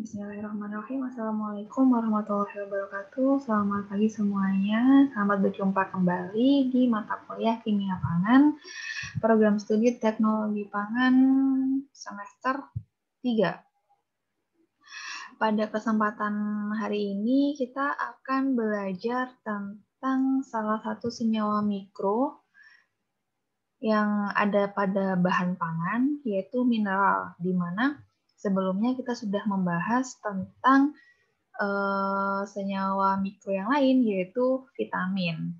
Bismillahirrahmanirrahim. Assalamualaikum warahmatullahi wabarakatuh. Selamat pagi semuanya. Selamat berjumpa kembali di mata kuliah Kimia Pangan, program studi Teknologi Pangan semester 3. Pada kesempatan hari ini kita akan belajar tentang salah satu senyawa mikro yang ada pada bahan pangan yaitu mineral di mana sebelumnya kita sudah membahas tentang uh, senyawa mikro yang lain yaitu vitamin.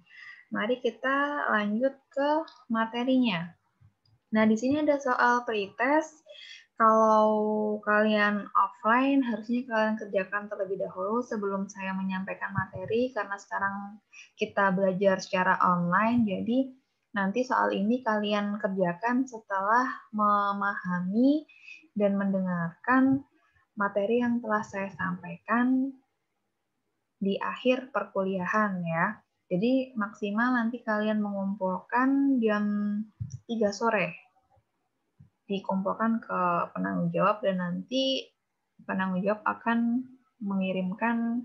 Mari kita lanjut ke materinya. Nah, di sini ada soal pretest. Kalau kalian offline, harusnya kalian kerjakan terlebih dahulu sebelum saya menyampaikan materi, karena sekarang kita belajar secara online. Jadi, nanti soal ini kalian kerjakan setelah memahami dan mendengarkan materi yang telah saya sampaikan di akhir perkuliahan ya. Jadi maksimal nanti kalian mengumpulkan jam 3 sore. Dikumpulkan ke penanggung jawab dan nanti penanggung jawab akan mengirimkan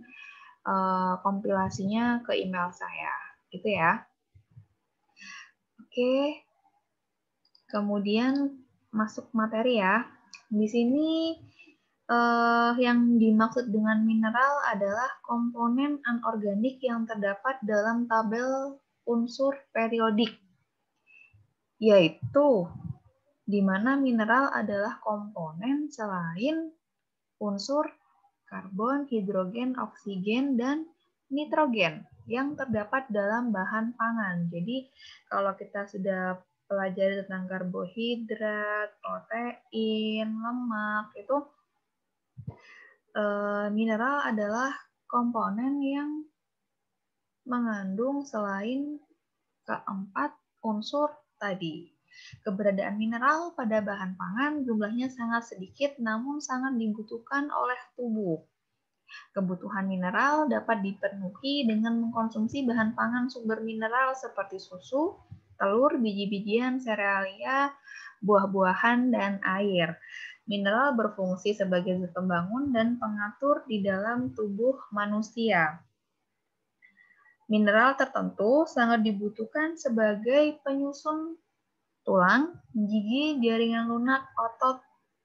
uh, kompilasinya ke email saya. Gitu ya. Oke. Kemudian masuk materi ya. Di sini eh, yang dimaksud dengan mineral adalah komponen anorganik yang terdapat dalam tabel unsur periodik, yaitu di mana mineral adalah komponen selain unsur karbon, hidrogen, oksigen, dan nitrogen yang terdapat dalam bahan pangan. Jadi kalau kita sudah pelajari tentang karbohidrat, protein, lemak itu eh, mineral adalah komponen yang mengandung selain keempat unsur tadi. Keberadaan mineral pada bahan pangan jumlahnya sangat sedikit namun sangat dibutuhkan oleh tubuh. Kebutuhan mineral dapat dipenuhi dengan mengkonsumsi bahan pangan sumber mineral seperti susu, telur, biji-bijian, serealia, buah-buahan, dan air. Mineral berfungsi sebagai zat pembangun dan pengatur di dalam tubuh manusia. Mineral tertentu sangat dibutuhkan sebagai penyusun tulang, gigi, jaringan lunak, otot,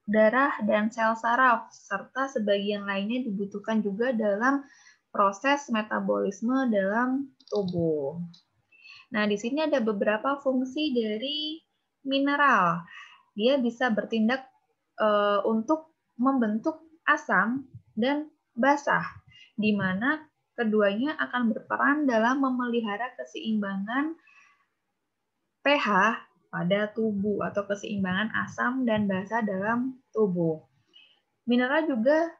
darah, dan sel saraf, serta sebagian lainnya dibutuhkan juga dalam proses metabolisme dalam tubuh. Nah, di sini ada beberapa fungsi dari mineral. Dia bisa bertindak e, untuk membentuk asam dan basah, di mana keduanya akan berperan dalam memelihara keseimbangan pH pada tubuh atau keseimbangan asam dan basah dalam tubuh. Mineral juga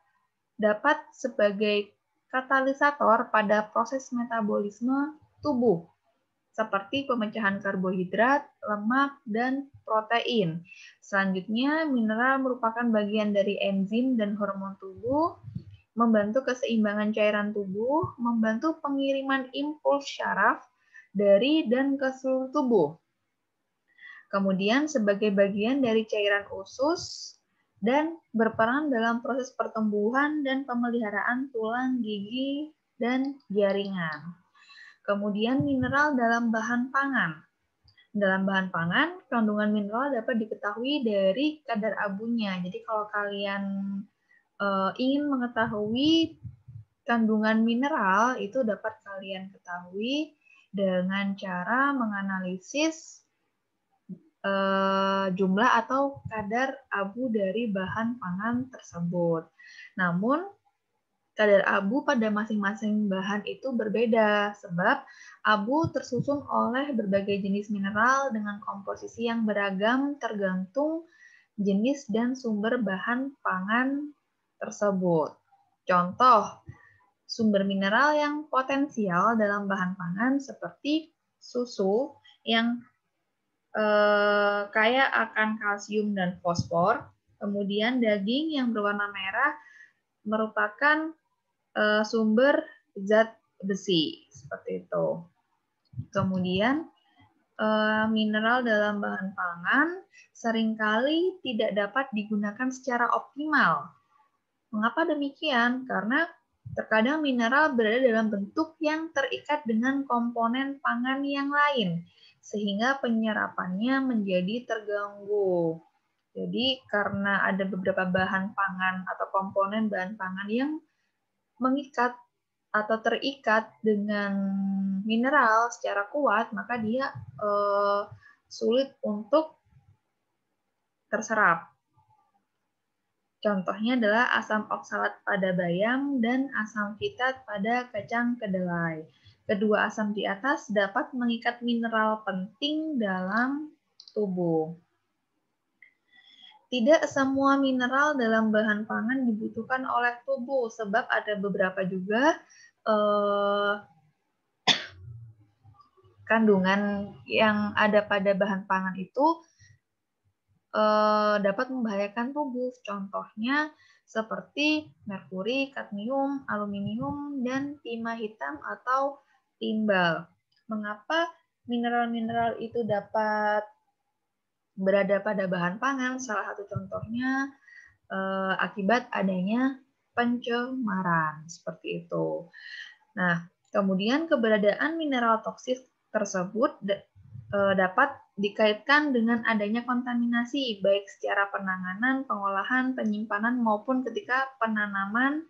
dapat sebagai katalisator pada proses metabolisme tubuh seperti pemecahan karbohidrat, lemak, dan protein. Selanjutnya, mineral merupakan bagian dari enzim dan hormon tubuh, membantu keseimbangan cairan tubuh, membantu pengiriman impuls syaraf dari dan ke seluruh tubuh. Kemudian sebagai bagian dari cairan usus dan berperan dalam proses pertumbuhan dan pemeliharaan tulang, gigi, dan jaringan. Kemudian mineral dalam bahan pangan. Dalam bahan pangan, kandungan mineral dapat diketahui dari kadar abunya. Jadi kalau kalian uh, ingin mengetahui kandungan mineral itu dapat kalian ketahui dengan cara menganalisis eh, jumlah atau kadar abu dari bahan pangan tersebut. Namun kadar abu pada masing-masing bahan itu berbeda sebab abu tersusun oleh berbagai jenis mineral dengan komposisi yang beragam tergantung jenis dan sumber bahan pangan tersebut. Contoh, sumber mineral yang potensial dalam bahan pangan seperti susu yang eh, kaya akan kalsium dan fosfor, kemudian daging yang berwarna merah merupakan uh, sumber zat besi seperti itu. Kemudian uh, mineral dalam bahan pangan seringkali tidak dapat digunakan secara optimal. Mengapa demikian? Karena terkadang mineral berada dalam bentuk yang terikat dengan komponen pangan yang lain sehingga penyerapannya menjadi terganggu. Jadi karena ada beberapa bahan pangan atau komponen bahan pangan yang mengikat atau terikat dengan mineral secara kuat, maka dia eh, sulit untuk terserap. Contohnya adalah asam oksalat pada bayam dan asam fitat pada kacang kedelai. Kedua asam di atas dapat mengikat mineral penting dalam tubuh. Tidak semua mineral dalam bahan pangan dibutuhkan oleh tubuh, sebab ada beberapa juga eh, kandungan yang ada pada bahan pangan itu eh, dapat membahayakan tubuh. Contohnya seperti merkuri, kadmium, aluminium, dan timah hitam atau timbal. Mengapa mineral-mineral itu dapat berada pada bahan pangan, salah satu contohnya eh, akibat adanya pencemaran seperti itu. Nah, kemudian keberadaan mineral toksis tersebut eh, dapat dikaitkan dengan adanya kontaminasi baik secara penanganan, pengolahan, penyimpanan maupun ketika penanaman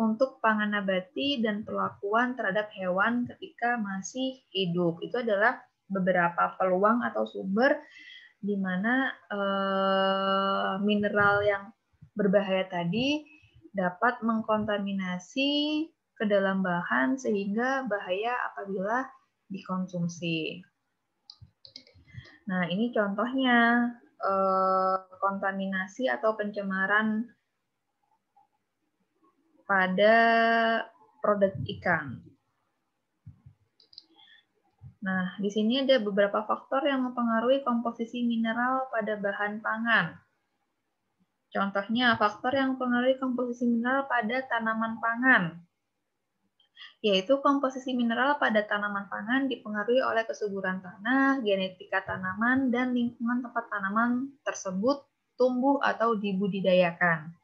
untuk pangan nabati dan perlakuan terhadap hewan ketika masih hidup. Itu adalah beberapa peluang atau sumber di mana eh, mineral yang berbahaya tadi dapat mengkontaminasi ke dalam bahan sehingga bahaya apabila dikonsumsi. Nah, ini contohnya eh, kontaminasi atau pencemaran pada produk ikan. Nah, di sini ada beberapa faktor yang mempengaruhi komposisi mineral pada bahan pangan. Contohnya, faktor yang mempengaruhi komposisi mineral pada tanaman pangan, yaitu komposisi mineral pada tanaman pangan dipengaruhi oleh kesuburan tanah, genetika tanaman, dan lingkungan tempat tanaman tersebut tumbuh atau dibudidayakan.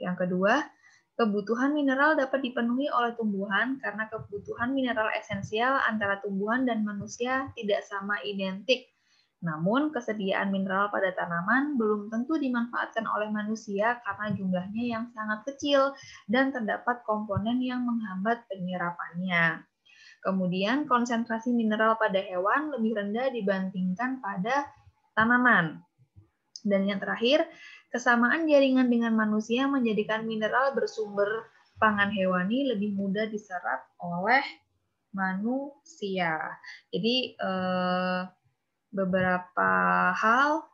Yang kedua, Kebutuhan mineral dapat dipenuhi oleh tumbuhan karena kebutuhan mineral esensial antara tumbuhan dan manusia tidak sama identik. Namun, kesediaan mineral pada tanaman belum tentu dimanfaatkan oleh manusia karena jumlahnya yang sangat kecil dan terdapat komponen yang menghambat penyerapannya. Kemudian, konsentrasi mineral pada hewan lebih rendah dibandingkan pada tanaman. Dan yang terakhir, Kesamaan jaringan dengan manusia menjadikan mineral bersumber pangan hewani lebih mudah diserap oleh manusia. Jadi eh, beberapa hal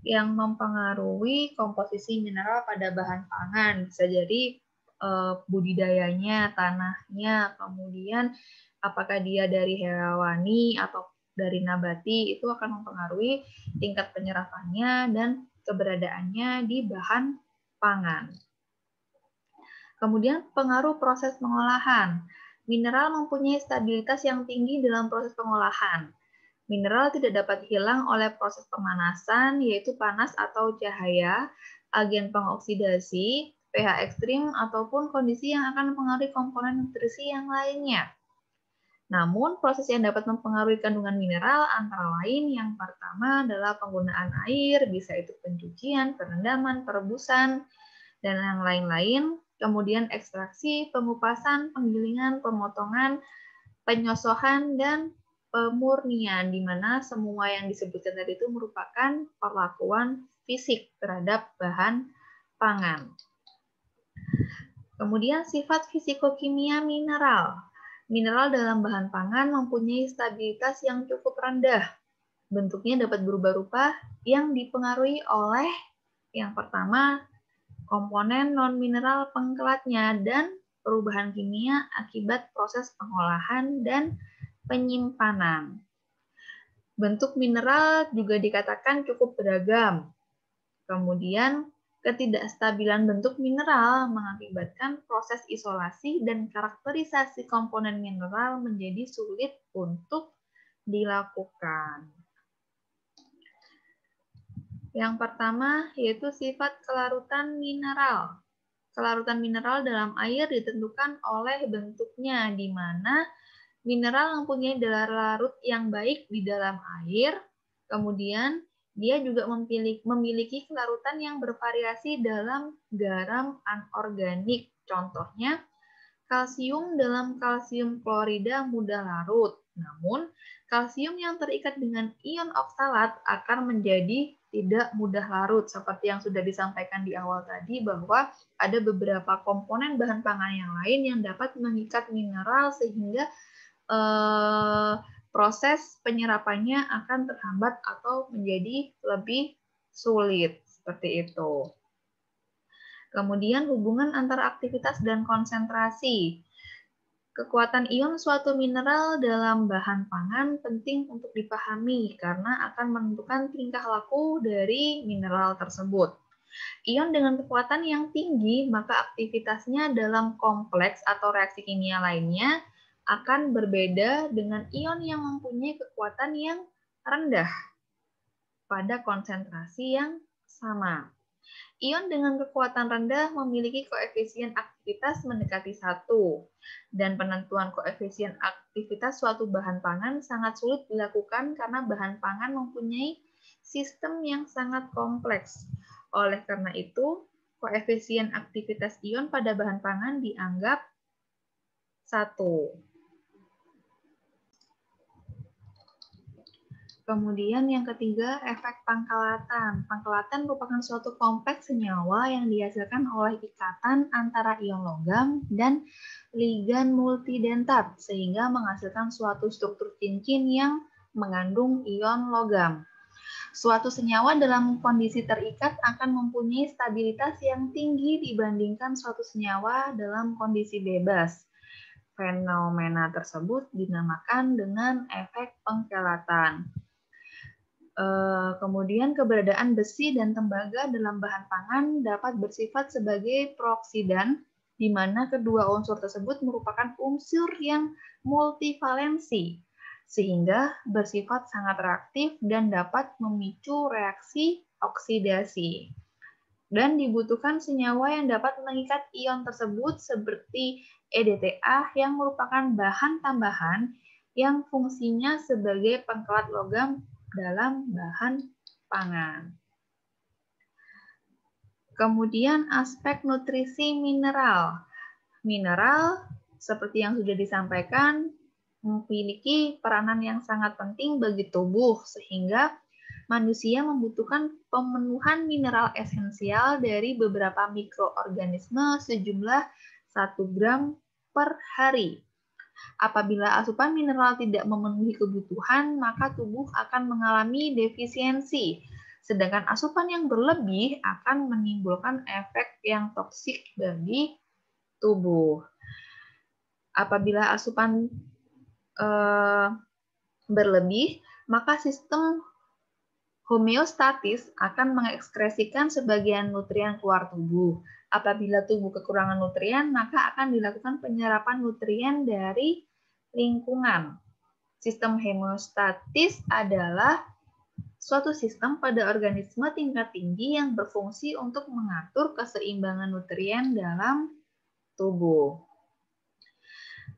yang mempengaruhi komposisi mineral pada bahan pangan. Bisa jadi eh, budidayanya, tanahnya, kemudian apakah dia dari hewani atau dari nabati itu akan mempengaruhi tingkat penyerapannya dan keberadaannya di bahan pangan. Kemudian pengaruh proses pengolahan. Mineral mempunyai stabilitas yang tinggi dalam proses pengolahan. Mineral tidak dapat hilang oleh proses pemanasan, yaitu panas atau cahaya, agen pengoksidasi, pH ekstrim, ataupun kondisi yang akan mempengaruhi komponen nutrisi yang lainnya. Namun, proses yang dapat mempengaruhi kandungan mineral antara lain yang pertama adalah penggunaan air, bisa itu pencucian, perendaman, perebusan, dan yang lain-lain. Kemudian ekstraksi, pengupasan, penggilingan, pemotongan, penyosohan, dan pemurnian, di mana semua yang disebutkan tadi itu merupakan perlakuan fisik terhadap bahan pangan. Kemudian sifat fisikokimia mineral. Mineral dalam bahan pangan mempunyai stabilitas yang cukup rendah. Bentuknya dapat berubah rupa yang dipengaruhi oleh yang pertama, komponen non-mineral pengkelatnya dan perubahan kimia akibat proses pengolahan dan penyimpanan. Bentuk mineral juga dikatakan cukup beragam. Kemudian Ketidakstabilan bentuk mineral mengakibatkan proses isolasi dan karakterisasi komponen mineral menjadi sulit untuk dilakukan. Yang pertama yaitu sifat kelarutan mineral. Kelarutan mineral dalam air ditentukan oleh bentuknya, di mana mineral mempunyai daya larut yang baik di dalam air, kemudian dia juga memiliki, memiliki kelarutan yang bervariasi dalam garam anorganik. Contohnya, kalsium dalam kalsium klorida mudah larut. Namun, kalsium yang terikat dengan ion oksalat akan menjadi tidak mudah larut. Seperti yang sudah disampaikan di awal tadi bahwa ada beberapa komponen bahan pangan yang lain yang dapat mengikat mineral sehingga eh, proses penyerapannya akan terhambat atau menjadi lebih sulit seperti itu. Kemudian hubungan antara aktivitas dan konsentrasi. Kekuatan ion suatu mineral dalam bahan pangan penting untuk dipahami karena akan menentukan tingkah laku dari mineral tersebut. Ion dengan kekuatan yang tinggi, maka aktivitasnya dalam kompleks atau reaksi kimia lainnya akan berbeda dengan ion yang mempunyai kekuatan yang rendah pada konsentrasi yang sama. Ion dengan kekuatan rendah memiliki koefisien aktivitas mendekati satu, dan penentuan koefisien aktivitas suatu bahan pangan sangat sulit dilakukan karena bahan pangan mempunyai sistem yang sangat kompleks. Oleh karena itu, koefisien aktivitas ion pada bahan pangan dianggap satu. Kemudian yang ketiga, efek pangkalatan. Pangkalatan merupakan suatu kompleks senyawa yang dihasilkan oleh ikatan antara ion logam dan ligan multidentat, sehingga menghasilkan suatu struktur cincin yang mengandung ion logam. Suatu senyawa dalam kondisi terikat akan mempunyai stabilitas yang tinggi dibandingkan suatu senyawa dalam kondisi bebas. Fenomena tersebut dinamakan dengan efek pengkelatan. Eh, kemudian keberadaan besi dan tembaga dalam bahan pangan dapat bersifat sebagai prooksidan, di mana kedua unsur tersebut merupakan unsur yang multivalensi, sehingga bersifat sangat reaktif dan dapat memicu reaksi oksidasi. Dan dibutuhkan senyawa yang dapat mengikat ion tersebut seperti EDTA yang merupakan bahan tambahan yang fungsinya sebagai pengkelat logam dalam bahan pangan. Kemudian aspek nutrisi mineral. Mineral seperti yang sudah disampaikan memiliki peranan yang sangat penting bagi tubuh sehingga manusia membutuhkan pemenuhan mineral esensial dari beberapa mikroorganisme sejumlah 1 gram per hari. Apabila asupan mineral tidak memenuhi kebutuhan, maka tubuh akan mengalami defisiensi. Sedangkan asupan yang berlebih akan menimbulkan efek yang toksik bagi tubuh. Apabila asupan eh, berlebih, maka sistem homeostatis akan mengekspresikan sebagian nutrien keluar tubuh. Apabila tubuh kekurangan nutrien, maka akan dilakukan penyerapan nutrien dari lingkungan. Sistem hemostatis adalah suatu sistem pada organisme tingkat tinggi yang berfungsi untuk mengatur keseimbangan nutrien dalam tubuh.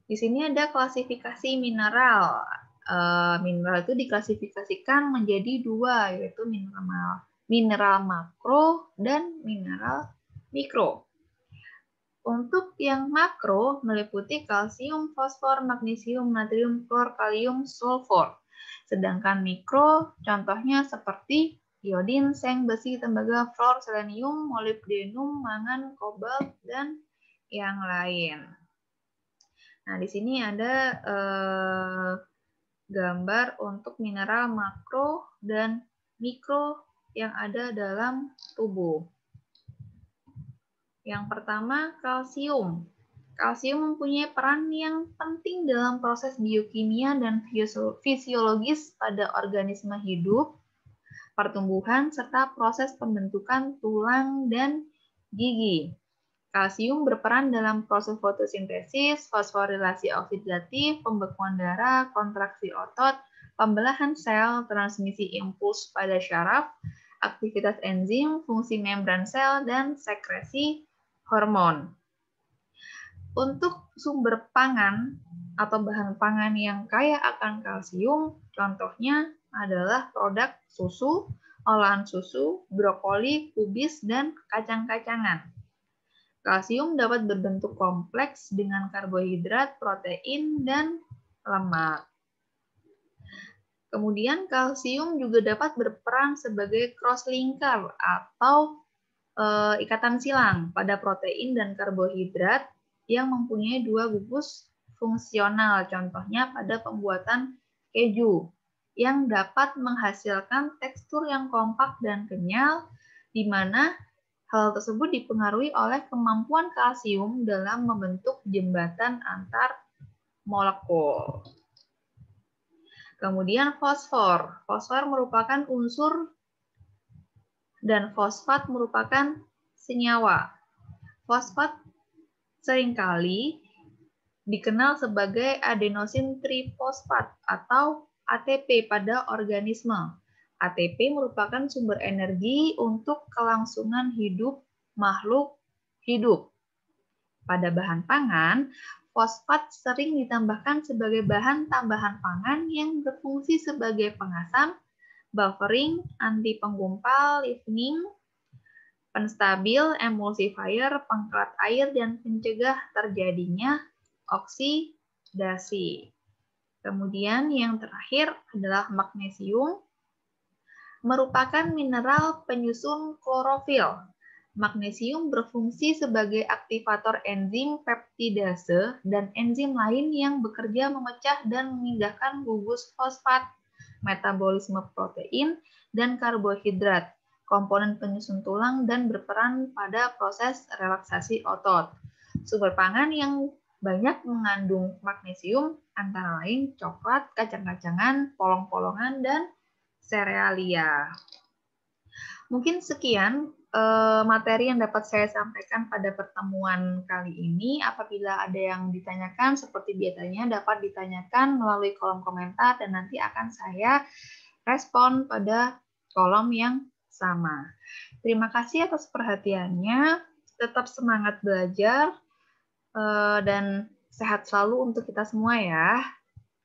Di sini ada klasifikasi mineral. Eh, mineral itu diklasifikasikan menjadi dua, yaitu mineral, mineral makro dan mineral mikro. Untuk yang makro meliputi kalsium, fosfor, magnesium, natrium, klor, kalium, sulfur. Sedangkan mikro contohnya seperti iodin, seng, besi, tembaga, fluor, selenium, molibdenum, mangan, kobalt, dan yang lain. Nah, di sini ada eh, gambar untuk mineral makro dan mikro yang ada dalam tubuh. Yang pertama, kalsium. Kalsium mempunyai peran yang penting dalam proses biokimia dan fisiologis pada organisme hidup, pertumbuhan, serta proses pembentukan tulang dan gigi. Kalsium berperan dalam proses fotosintesis, fosforilasi oksidatif, pembekuan darah, kontraksi otot, pembelahan sel, transmisi impuls pada syaraf, aktivitas enzim, fungsi membran sel, dan sekresi hormon. Untuk sumber pangan atau bahan pangan yang kaya akan kalsium, contohnya adalah produk susu, olahan susu, brokoli, kubis, dan kacang-kacangan. Kalsium dapat berbentuk kompleks dengan karbohidrat, protein, dan lemak. Kemudian kalsium juga dapat berperan sebagai crosslinker atau e, ikatan silang pada protein dan karbohidrat yang mempunyai dua gugus fungsional. Contohnya pada pembuatan keju yang dapat menghasilkan tekstur yang kompak dan kenyal di mana Hal tersebut dipengaruhi oleh kemampuan kalsium dalam membentuk jembatan antar molekul. Kemudian fosfor. Fosfor merupakan unsur dan fosfat merupakan senyawa. Fosfat seringkali dikenal sebagai adenosin trifosfat atau ATP pada organisme. ATP merupakan sumber energi untuk kelangsungan hidup makhluk hidup. Pada bahan pangan, fosfat sering ditambahkan sebagai bahan tambahan pangan yang berfungsi sebagai pengasam, buffering, anti penggumpal, evening, penstabil, emulsifier, pengkerat air, dan pencegah terjadinya oksidasi. Kemudian yang terakhir adalah magnesium merupakan mineral penyusun klorofil. Magnesium berfungsi sebagai aktivator enzim peptidase dan enzim lain yang bekerja memecah dan memindahkan gugus fosfat, metabolisme protein, dan karbohidrat, komponen penyusun tulang dan berperan pada proses relaksasi otot. Sumber pangan yang banyak mengandung magnesium antara lain coklat, kacang-kacangan, polong-polongan, dan Serealia, Mungkin sekian eh, materi yang dapat saya sampaikan pada pertemuan kali ini. Apabila ada yang ditanyakan, seperti biasanya dapat ditanyakan melalui kolom komentar dan nanti akan saya respon pada kolom yang sama. Terima kasih atas perhatiannya. Tetap semangat belajar eh, dan sehat selalu untuk kita semua ya.